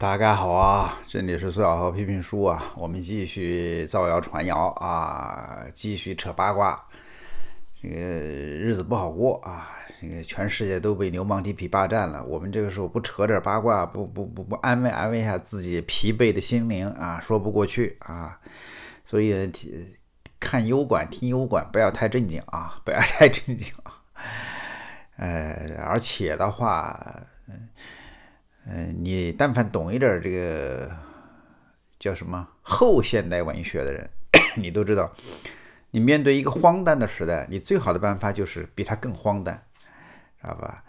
大家好啊，这里是苏小豪批评书啊，我们继续造谣传谣啊，继续扯八卦，这个日子不好过啊，这个全世界都被流氓地痞霸占了，我们这个时候不扯点八卦，不不不不安慰安慰一下自己疲惫的心灵啊，说不过去啊，所以看油管听油管不要太正经啊，不要太正经，呃，而且的话。嗯，你但凡懂一点这个叫什么后现代文学的人，你都知道，你面对一个荒诞的时代，你最好的办法就是比他更荒诞，知道吧？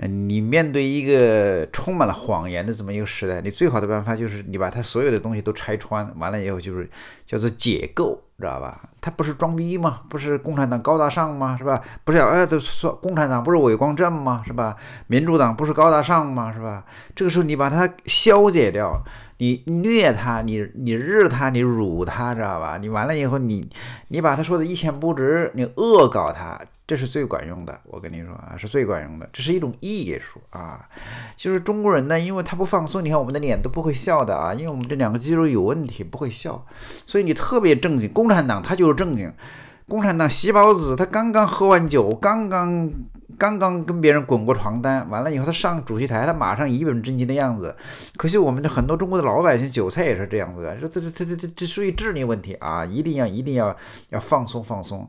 嗯，你面对一个充满了谎言的这么一个时代，你最好的办法就是你把它所有的东西都拆穿，完了以后就是叫做解构，知道吧？他不是装逼吗？不是共产党高大上吗？是吧？不是要哎都说共产党不是伪光正吗？是吧？民主党不是高大上吗？是吧？这个时候你把它消解掉。你虐他，你你日他，你辱他，知道吧？你完了以后，你你把他说的一钱不值，你恶搞他，这是最管用的。我跟你说啊，是最管用的，这是一种艺术啊。就是中国人呢，因为他不放松，你看我们的脸都不会笑的啊，因为我们这两个肌肉有问题，不会笑。所以你特别正经，共产党他就是正经。共产党洗包子，他刚刚喝完酒，刚刚刚刚跟别人滚过床单，完了以后他上主席台，他马上一本正经的样子。可惜我们的很多中国的老百姓，韭菜也是这样子的，这这这这这这属于智力问题啊！一定要一定要要放松放松。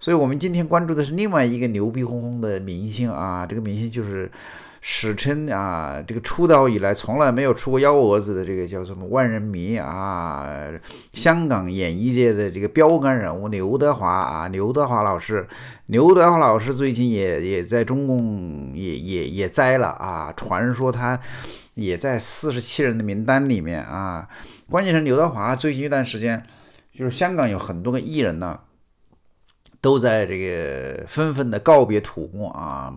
所以我们今天关注的是另外一个牛逼哄哄的明星啊，这个明星就是。史称啊，这个出道以来从来没有出过幺蛾子的这个叫什么万人迷啊，香港演艺界的这个标杆人物刘德华啊，刘德华老师，刘德华老师最近也也在中共也也也栽了啊，传说他也在四十七人的名单里面啊。关键是刘德华最近一段时间，就是香港有很多个艺人呢，都在这个纷纷的告别土木啊。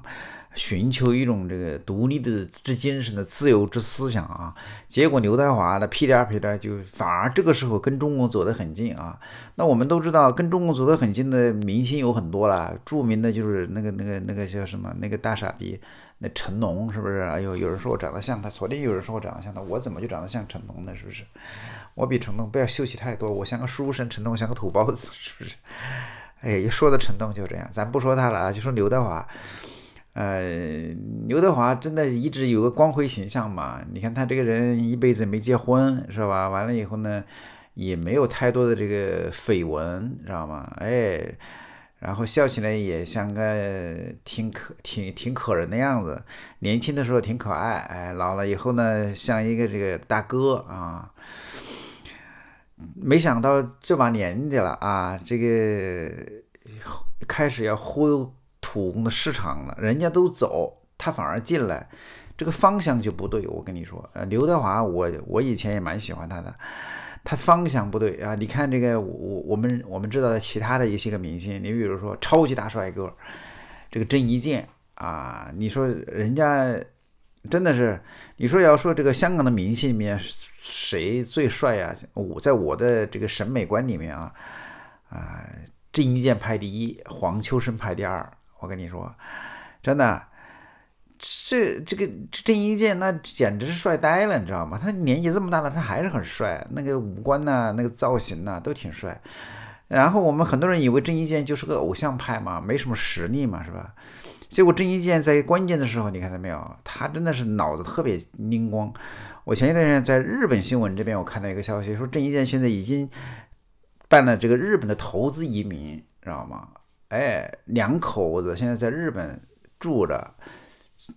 寻求一种这个独立的之精神的自由之思想啊，结果刘德华他屁颠儿屁颠儿就反而这个时候跟中共走得很近啊。那我们都知道跟中共走得很近的明星有很多了，著名的就是那个那个那个叫什么那个大傻逼，那成龙是不是？哎呦，有人说我长得像他，昨天有人说我长得像他，我怎么就长得像成龙呢？是不是？我比成龙不要秀气太多，我像个书生，成龙像个土包子，是不是？哎，一说到成龙就这样，咱不说他了，啊，就说刘德华。呃，刘德华真的一直有个光辉形象嘛？你看他这个人一辈子没结婚，是吧？完了以后呢，也没有太多的这个绯闻，知道吗？哎，然后笑起来也像个挺可、挺挺可人的样子，年轻的时候挺可爱，哎，老了以后呢，像一个这个大哥啊。没想到这把年纪了啊，这个开始要忽悠。土工的市场了，人家都走，他反而进来，这个方向就不对。我跟你说，呃，刘德华，我我以前也蛮喜欢他的，他方向不对啊。你看这个，我我们我们知道的其他的一些个明星，你比如说超级大帅哥，这个郑伊健啊，你说人家真的是，你说要说这个香港的明星里面谁最帅呀？我在我的这个审美观里面啊，啊，郑伊健排第一，黄秋生排第二。我跟你说，真的，这这个郑伊健那简直是帅呆了，你知道吗？他年纪这么大了，他还是很帅，那个五官呢，那个造型呢，都挺帅。然后我们很多人以为郑伊健就是个偶像派嘛，没什么实力嘛，是吧？结果郑伊健在关键的时候，你看到没有？他真的是脑子特别灵光。我前一段时间在日本新闻这边，我看到一个消息，说郑伊健现在已经办了这个日本的投资移民，知道吗？哎，两口子现在在日本住着，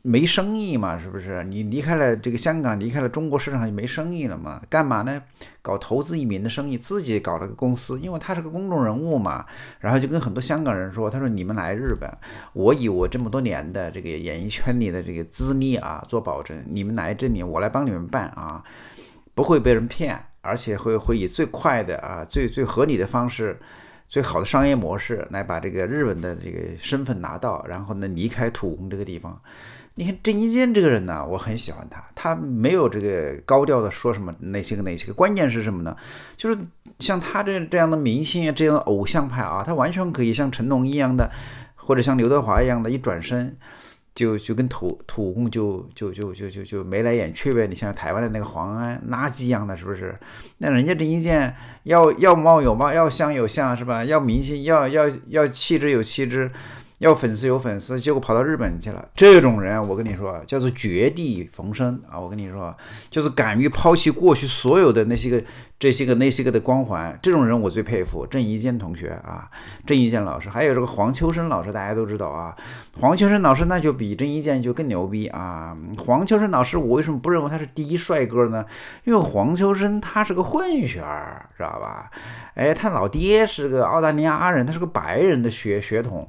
没生意嘛，是不是？你离开了这个香港，离开了中国市场就没生意了嘛？干嘛呢？搞投资移民的生意，自己搞了个公司，因为他是个公众人物嘛，然后就跟很多香港人说，他说你们来日本，我以我这么多年的这个演艺圈里的这个资历啊做保证，你们来这里我来帮你们办啊，不会被人骗，而且会会以最快的啊最最合理的方式。最好的商业模式来把这个日本的这个身份拿到，然后呢离开土工这个地方。你看郑伊健这个人呢，我很喜欢他，他没有这个高调的说什么那些个那些个。关键是什么呢？就是像他这这样的明星啊，这样的偶像派啊，他完全可以像成龙一样的，或者像刘德华一样的，一转身。就就跟土土共就就就就就就眉来眼去呗，你像台湾的那个黄安，垃圾一样的是不是？那人家这一件要要貌有貌，要相有相，是吧？要明星，要要要气质有气质。要粉丝有粉丝，结果跑到日本去了。这种人，我跟你说，叫做绝地逢生啊！我跟你说，就是敢于抛弃过去所有的那些个、这些个、那些个的光环。这种人，我最佩服郑伊健同学啊，郑伊健老师，还有这个黄秋生老师，大家都知道啊。黄秋生老师那就比郑伊健就更牛逼啊。黄秋生老师，我为什么不认为他是第一帅哥呢？因为黄秋生他是个混血儿，知道吧？哎，他老爹是个澳大利亚人，他是个白人的血血统。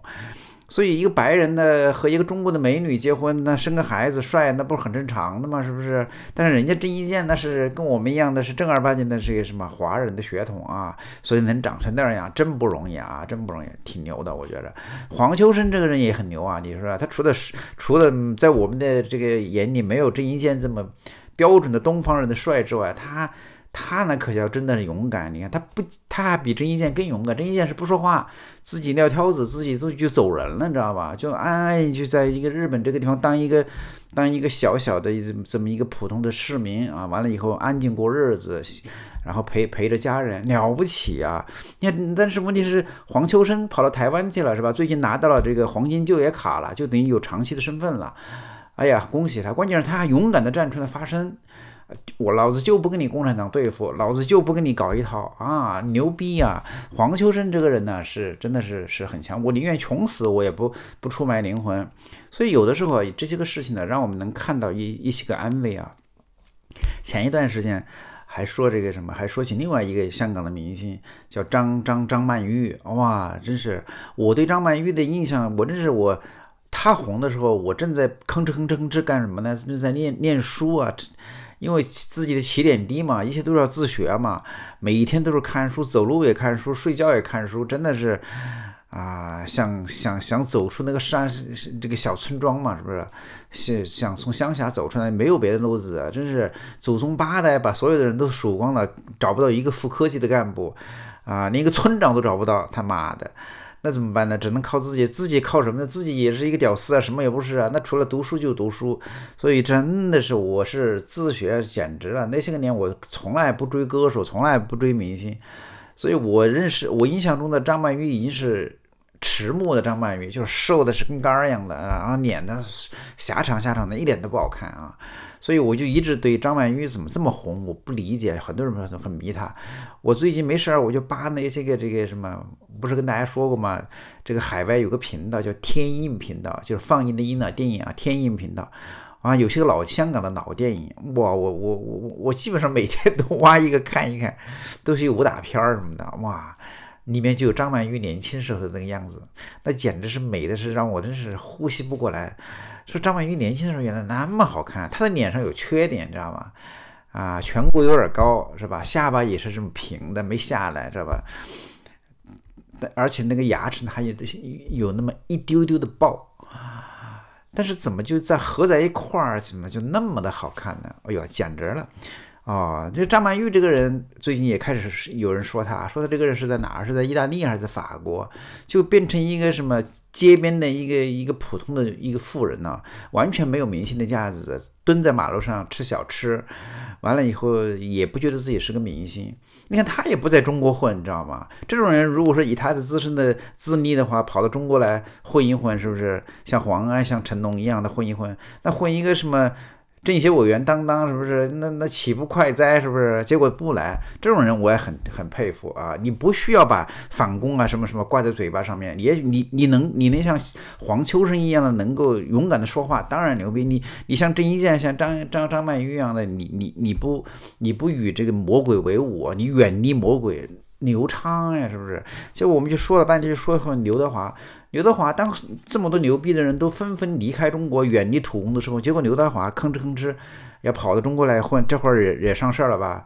所以一个白人的和一个中国的美女结婚，那生个孩子帅，那不是很正常的吗？是不是？但是人家郑伊健那是跟我们一样的是正儿八经的，是一个什么华人的血统啊，所以能长成那样真不容易啊，真不容易，挺牛的。我觉着。黄秋生这个人也很牛啊，你说他除了除了在我们的这个眼里没有郑伊健这么标准的东方人的帅之外，他他呢可叫真的是勇敢。你看他不，他还比郑伊健更勇敢。郑伊健是不说话。自己撂挑子，自己都就走人了，你知道吧？就安安就在一个日本这个地方当一个当一个小小的这么一个普通的市民啊，完了以后安静过日子，然后陪陪着家人，了不起啊！你看，但是问题是黄秋生跑到台湾去了，是吧？最近拿到了这个黄金就业卡了，就等于有长期的身份了。哎呀，恭喜他！关键是他还勇敢的站出来发声。我老子就不跟你共产党对付，老子就不跟你搞一套啊！牛逼呀！黄秋生这个人呢，是真的是是很强，我宁愿穷死，我也不不出卖灵魂。所以有的时候啊，这些个事情呢，让我们能看到一一些个安慰啊。前一段时间还说这个什么，还说起另外一个香港的明星叫张张张曼玉，哇，真是我对张曼玉的印象，我真是我她红的时候，我正在吭哧吭哧吭哧干什么呢？正在念念书啊。因为自己的起点低嘛，一切都是要自学嘛，每一天都是看书，走路也看书，睡觉也看书，真的是，啊，想想想走出那个山，这个小村庄嘛，是不是？想想从乡下走出来，没有别的路子啊，真是祖宗八代把所有的人都数光了，找不到一个副科级的干部，啊，连个村长都找不到，他妈的！那怎么办呢？只能靠自己。自己靠什么呢？自己也是一个屌丝啊，什么也不是啊。那除了读书就读书。所以真的是，我是自学，简直了。那些个年，我从来不追歌手，从来不追明星。所以我认识我印象中的张曼玉已经是迟暮的张曼玉，就是瘦的是跟杆儿一样的，然后脸的狭长狭长的，一点都不好看啊。所以我就一直对张曼玉怎么这么红，我不理解。很多人很很迷她。我最近没事儿，我就扒那些个这个什么。不是跟大家说过吗？这个海外有个频道叫天印频道，就是放映的映的电影啊。天印频道啊，有些老香港的老电影，哇，我我我我我基本上每天都挖一个看一看，都是武打片儿什么的，哇，里面就有张曼玉年轻时候的那个样子，那简直是美的是让我真是呼吸不过来。说张曼玉年轻的时候原来那么好看，她的脸上有缺点，你知道吗？啊，颧骨有点高，是吧？下巴也是这么平的，没下来，知道吧？而且那个牙齿还有有那么一丢丢的龅，但是怎么就在合在一块儿，怎么就那么的好看呢？哎呦，简直了！哦，这张曼玉这个人，最近也开始有人说他，说他这个人是在哪儿？是在意大利还是在法国？就变成一个什么街边的一个一个普通的一个富人呢？完全没有明星的架子，蹲在马路上吃小吃，完了以后也不觉得自己是个明星。你看他也不在中国混，你知道吗？这种人如果说以他的自身的资历的话，跑到中国来混一混，是不是像黄啊、像成龙一样的混一混？那混一个什么？政协委员当当，是不是？那那岂不快哉？是不是？结果不来，这种人我也很很佩服啊！你不需要把反攻啊什么什么挂在嘴巴上面，也你你能你能像黄秋生一样的能够勇敢的说话，当然牛逼。你你像郑伊健、像张张张曼玉一样的，你你你不你不与这个魔鬼为伍，你远离魔鬼，刘畅呀，是不是？结果我们就说了半天，就说刘德华。刘德华，当这么多牛逼的人都纷纷离开中国，远离土工的时候，结果刘德华吭哧吭哧，要跑到中国来混，这会儿也惹上事儿了吧？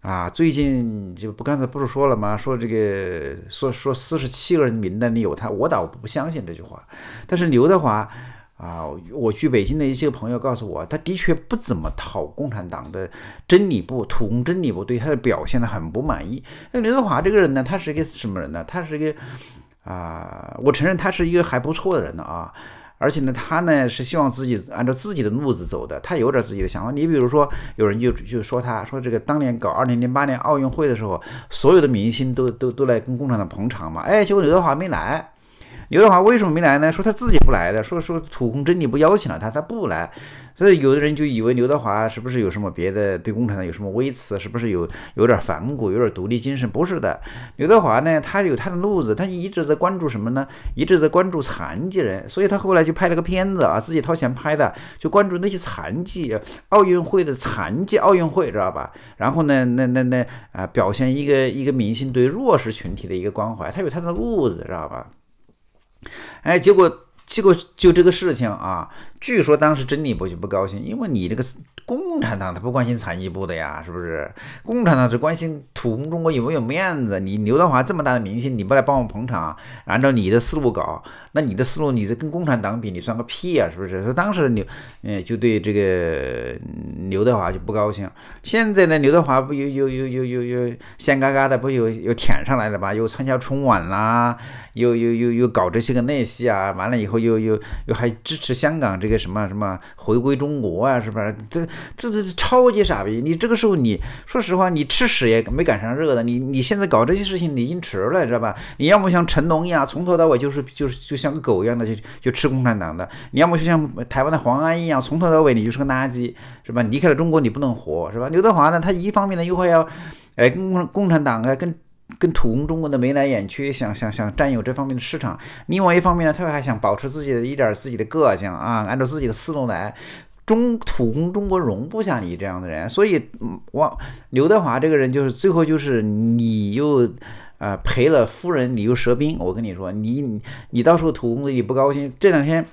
啊，最近就不刚才不是说了吗？说这个说说四十七个人名单里有他，我倒不相信这句话。但是刘德华啊，我去北京的一些朋友告诉我，他的确不怎么讨共产党的真理部土工真理部对他的表现的很不满意。那刘德华这个人呢，他是一个什么人呢？他是个。啊，我承认他是一个还不错的人啊，而且呢，他呢是希望自己按照自己的路子走的，他有点自己的想法。你比如说，有人就就说他，说这个当年搞二零零八年奥运会的时候，所有的明星都都都来跟共产党捧场嘛，哎，结果刘德华没来。刘德华为什么没来呢？说他自己不来的，说说土公真理不邀请了他，他不来。所以有的人就以为刘德华是不是有什么别的对共产党有什么微词？是不是有有点反骨，有点独立精神？不是的，刘德华呢，他有他的路子，他一直在关注什么呢？一直在关注残疾人，所以他后来就拍了个片子啊，自己掏钱拍的，就关注那些残疾奥运会的残疾奥运会，知道吧？然后呢，那那那啊，表现一个一个明星对弱势群体的一个关怀，他有他的路子，知道吧？哎，结果结果就这个事情啊，据说当时真理伯爵不高兴，因为你这个。共产党他不关心残政部的呀，是不是？共产党只关心土红中国有没有面子。你刘德华这么大的明星，你不来帮我捧场，按照你的思路搞，那你的思路你是跟共产党比，你算个屁呀，是不是？他当时刘，嗯，就对这个刘德华就不高兴。现在呢，刘德华不又又又又又又先嘎嘎的，不又又舔上来了吧？又参加春晚啦，又又又又搞这些个内戏啊。完了以后又又又还支持香港这个什么什么回归中国啊，是不是？这。这这是超级傻逼！你这个时候，你说实话，你吃屎也没赶上热的。你你现在搞这些事情，你已经迟了，知道吧？你要么像成龙一样，从头到尾就是就是就像个狗一样的，就就吃共产党的；你要么就像台湾的黄安一样，从头到尾你就是个垃圾，是吧？离开了中国你不能活，是吧？刘德华呢，他一方面呢又会要，哎，跟共共产党啊，跟跟土共中国的眉来眼去，想想想占有这方面的市场；另外一方面呢，他还想保持自己的一点自己的个性啊，按照自己的思路来。中土工中国容不下你这样的人，所以王刘德华这个人就是最后就是你又，呃赔了夫人你又折兵。我跟你说，你你到时候土工公你不高兴。这两天，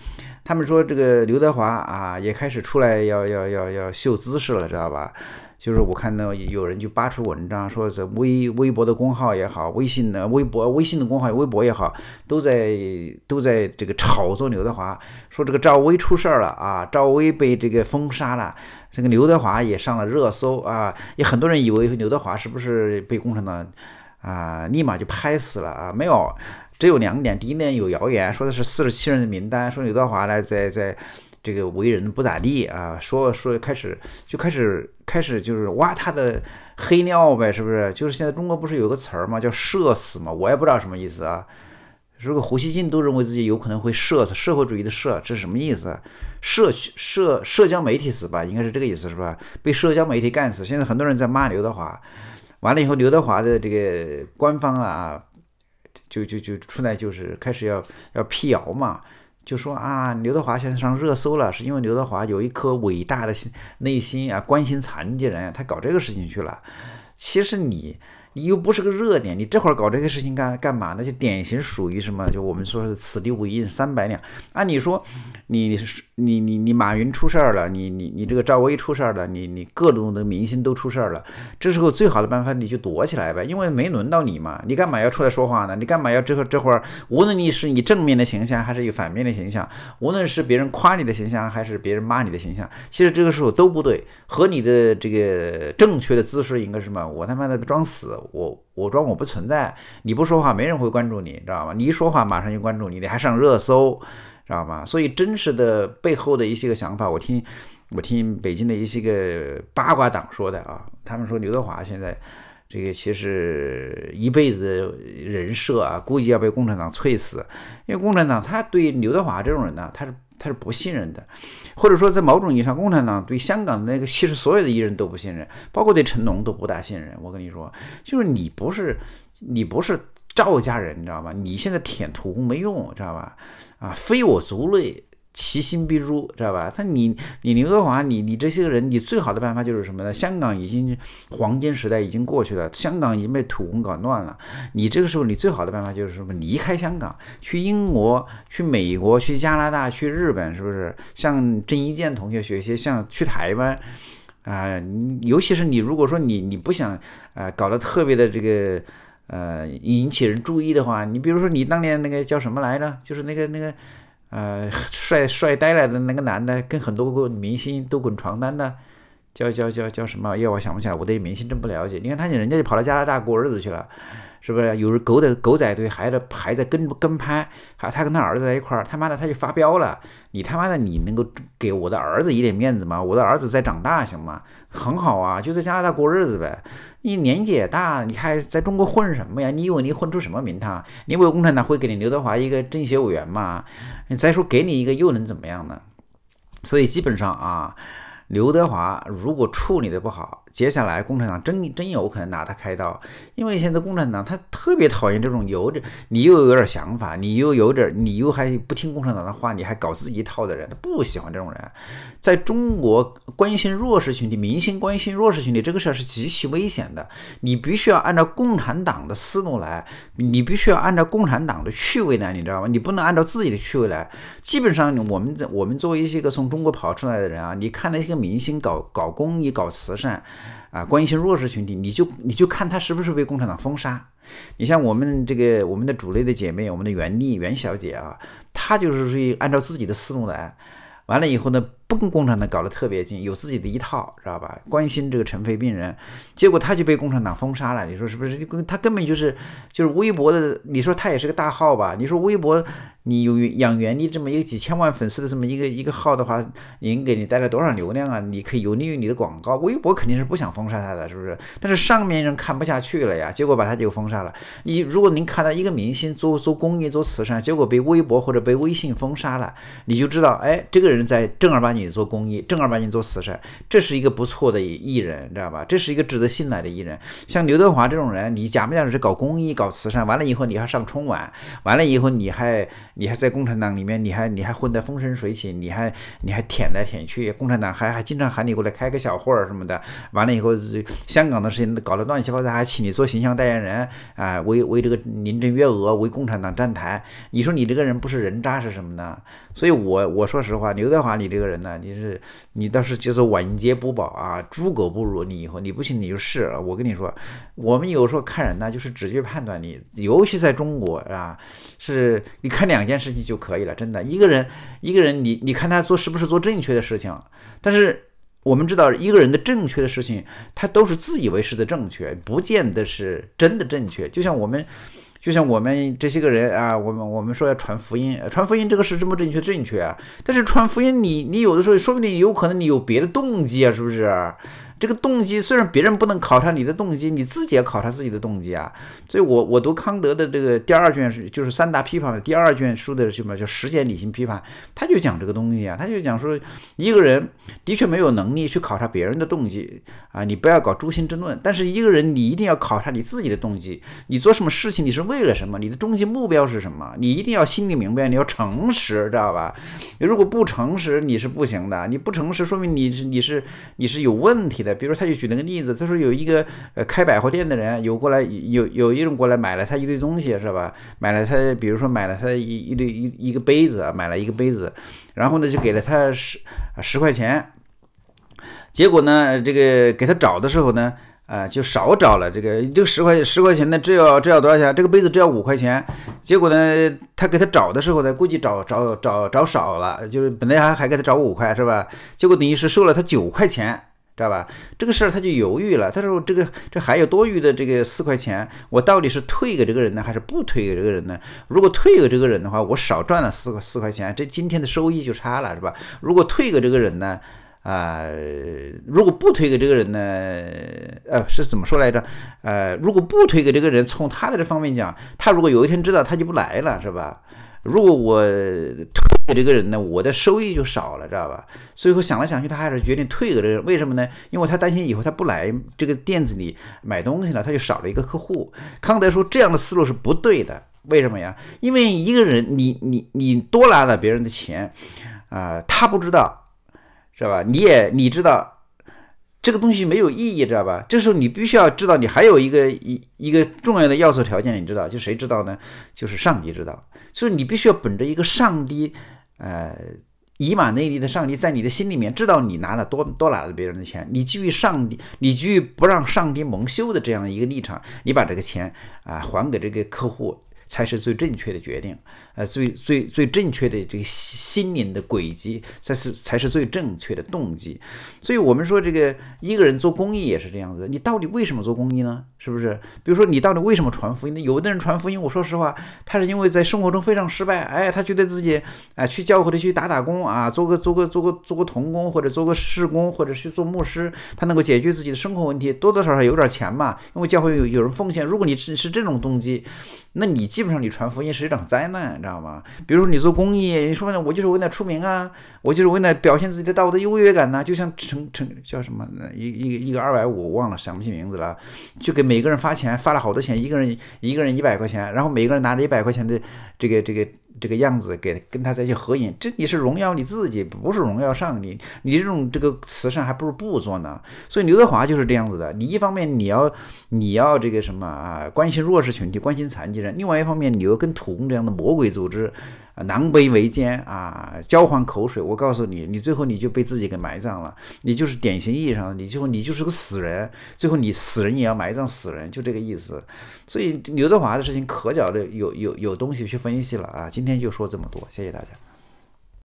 他们说这个刘德华啊也开始出来要要要要秀姿势了，知道吧？就是我看到有人就扒出文章，说是微微博的公号也好，微信的微博、微信的公号、微博也好，都在都在这个炒作刘德华，说这个赵薇出事儿了啊，赵薇被这个封杀了，这个刘德华也上了热搜啊，也很多人以为刘德华是不是被共产党啊，立马就拍死了啊？没有，只有两点，第一点有谣言说的是四十七人的名单，说刘德华呢在在。这个为人不咋地啊，说说开始就开始开始就是挖他的黑料呗，是不是？就是现在中国不是有个词儿吗？叫“社死”吗？我也不知道什么意思啊。如果胡锡进都认为自己有可能会社死，社会主义的社，这是什么意思？社社社交媒体死吧，应该是这个意思，是吧？被社交媒体干死。现在很多人在骂刘德华，完了以后，刘德华的这个官方啊，就就就出来就是开始要要辟谣嘛。就说啊，刘德华现在上热搜了，是因为刘德华有一颗伟大的心内心啊，关心残疾人，他搞这个事情去了。其实你。你又不是个热点，你这会儿搞这些事情干干嘛？那就典型属于什么？就我们说的“此地无银三百两”。按理说，你你你你马云出事儿了，你你你这个赵薇出事儿了，你你各种的明星都出事儿了。这时候最好的办法你就躲起来呗，因为没轮到你嘛。你干嘛要出来说话呢？你干嘛要这会这会儿无论你是你正面的形象，还是你反面的形象，无论是别人夸你的形象，还是别人骂你的形象，其实这个时候都不对。和你的这个正确的姿势应该什么？我他妈的装死。我我装我不存在，你不说话，没人会关注你，知道吗？你一说话，马上就关注你，你还上热搜，知道吗？所以真实的背后的一些个想法，我听我听北京的一些个八卦党说的啊，他们说刘德华现在这个其实一辈子的人设啊，估计要被共产党脆死，因为共产党他对刘德华这种人呢，他是。他是不信任的，或者说在某种意义上，共产党对香港那个其实所有的艺人都不信任，包括对成龙都不大信任。我跟你说，就是你不是你不是赵家人，你知道吧？你现在舔土没用，知道吧？啊，非我族类。其心必诛，知道吧？他你你刘德华你你这些人，你最好的办法就是什么呢？香港已经黄金时代已经过去了，香港已经被土共搞乱了。你这个时候你最好的办法就是什么？离开香港，去英国，去美国，去加拿大，去日本，是不是？像郑伊健同学学习，像去台湾，啊，尤其是你如果说你你不想啊搞得特别的这个呃引起人注意的话，你比如说你当年那个叫什么来着？就是那个那个。呃，帅帅呆了的那个男的，跟很多个明星都滚床单的，叫叫叫叫什么？要我想不起来，我对明星真不了解。你看他，人家就跑到加拿大过日子去了。是不是有时狗仔狗仔队还在还在跟跟拍？还他跟他儿子在一块儿，他妈的他就发飙了。你他妈的，你能够给我的儿子一点面子吗？我的儿子在长大，行吗？很好啊，就在加拿大过日子呗。你年纪也大，你还在中国混什么呀？你以为你混出什么名堂？你以为共产党会给你刘德华一个政协委员吗？再说给你一个又能怎么样呢？所以基本上啊，刘德华如果处理的不好。接下来，共产党真真有可能拿他开刀，因为现在共产党他特别讨厌这种有点你又有点想法，你又有点你又还不听共产党的话，你还搞自己一套的人，他不喜欢这种人。在中国关心弱势群体，明星关心弱势群体这个事儿是极其危险的，你必须要按照共产党的思路来，你必须要按照共产党的趣味来，你知道吗？你不能按照自己的趣味来。基本上，我们我们作为一些个从中国跑出来的人啊，你看那些个明星搞搞公益、搞慈善。啊，关于一些弱势群体，你就你就看他是不是被共产党封杀。你像我们这个我们的主力的姐妹，我们的袁丽袁小姐啊，她就是属于按照自己的思路来，完了以后呢。不跟共产党搞得特别近，有自己的一套，知道吧？关心这个尘肺病人，结果他就被共产党封杀了。你说是不是？他根本就是就是微博的，你说他也是个大号吧？你说微博，你有养元力这么一个几千万粉丝的这么一个一个号的话，您给你带来多少流量啊？你可以有利于你的广告，微博肯定是不想封杀他的，是不是？但是上面人看不下去了呀，结果把他就封杀了。你如果您看到一个明星做做公益、做慈善，结果被微博或者被微信封杀了，你就知道，哎，这个人在正儿八经。你做公益，正儿八经做慈善，这是一个不错的艺人，知道吧？这是一个值得信赖的艺人。像刘德华这种人，你假不假是搞公益、搞慈善，完了以后你还上春晚，完了以后你还你还在共产党里面，你还你还混得风生水起，你还你还舔来舔去，共产党还还经常喊你过来开个小会儿什么的。完了以后，香港的事情搞得乱七八糟，还请你做形象代言人，啊，为为这个林郑月娥为共产党站台。你说你这个人不是人渣是什么呢？所以，我我说实话，刘德华，你这个人呢，你是你倒是就是晚节不保啊，猪狗不如。你以后你不信你就试。我跟你说，我们有时候看人呢，就是直觉判断你，尤其在中国啊，是你看两件事情就可以了。真的，一个人一个人，你你看他做是不是做正确的事情？但是我们知道，一个人的正确的事情，他都是自以为是的正确，不见得是真的正确。就像我们。就像我们这些个人啊，我们我们说要传福音，传福音这个是这么正确正确啊，但是传福音，你你有的时候，说不定有可能你有别的动机啊，是不是？这个动机虽然别人不能考察你的动机，你自己要考察自己的动机啊。所以，我我读康德的这个第二卷是就是《三大批判》的第二卷书的什么？叫《实践理性批判》，他就讲这个东西啊。他就讲说，一个人的确没有能力去考察别人的动机啊，你不要搞诛心争论。但是，一个人你一定要考察你自己的动机，你做什么事情，你是为了什么？你的终极目标是什么？你一定要心里明白，你要诚实，知道吧？如果不诚实，你是不行的。你不诚实，说明你是你是你是有问题的。比如说，他就举了个例子，他说有一个呃开百货店的人有过来有有一种过来买了他一堆东西是吧？买了他比如说买了他一一堆一一个杯子啊，买了一个杯子，然后呢就给了他十十块钱，结果呢这个给他找的时候呢啊就少找了这个这个十块十块钱呢只要只要多少钱？这个杯子只要五块钱，结果呢他给他找的时候呢估计找找找找少了，就是本来还还给他找五块是吧？结果等于是收了他九块钱。知道吧？这个事儿他就犹豫了。他说：“这个这还有多余的这个四块钱，我到底是退给这个人呢，还是不退给这个人呢？如果退给这个人的话，我少赚了四块四块钱，这今天的收益就差了，是吧？如果退给这个人呢，啊，如果不退给这个人呢，呃，是怎么说来着？呃，如果不退给这个人，从他的这方面讲，他如果有一天知道，他就不来了，是吧？如果我退。”这个人呢，我的收益就少了，知道吧？最后想来想去，他还是决定退给这个人为什么呢？因为他担心以后他不来这个店子里买东西了，他就少了一个客户。康德说这样的思路是不对的，为什么呀？因为一个人，你你你多拿了别人的钱，啊，他不知道，知道吧？你也你知道，这个东西没有意义，知道吧？这时候你必须要知道，你还有一个一一个重要的要素条件，你知道就谁知道呢？就是上帝知道，所以你必须要本着一个上帝。呃，以马内利的上帝在你的心里面知道你拿了多多拿了别人的钱，你基于上帝，你基于不让上帝蒙羞的这样一个立场，你把这个钱啊还给这个客户。才是最正确的决定，呃，最最最正确的这个心灵的轨迹，才是才是最正确的动机。所以，我们说这个一个人做公益也是这样子，你到底为什么做公益呢？是不是？比如说，你到底为什么传福音？呢？有的人传福音，我说实话，他是因为在生活中非常失败，哎，他觉得自己啊，去教会里去打打工啊，做个做个做个做个童工或者做个事工或者去做牧师，他能够解决自己的生活问题，多多少少有点钱嘛。因为教会有有人奉献。如果你是是这种动机，那你既基本上你传福音是一场灾难，你知道吗？比如说你做公益，你说呢？我就是为了出名啊，我就是为了表现自己的道德优越感呐。就像成成叫什么？一一个二百五，我忘了想不起名字了，就给每个人发钱，发了好多钱，一个人一个人一百块钱，然后每个人拿着一百块钱的这个这个。这个样子给跟他再去合影，这你是荣耀你自己，不是荣耀上帝。你这种这个慈善还不如不做呢。所以刘德华就是这样子的，你一方面你要你要这个什么啊，关心弱势群体，关心残疾人；，另外一方面，你又跟土共这样的魔鬼组织。啊，狼狈为奸啊，交换口水。我告诉你，你最后你就被自己给埋葬了。你就是典型意义上的，你最后你就是个死人。最后你死人也要埋葬死人，就这个意思。所以刘德华的事情可搅的有有有东西去分析了啊。今天就说这么多，谢谢大家。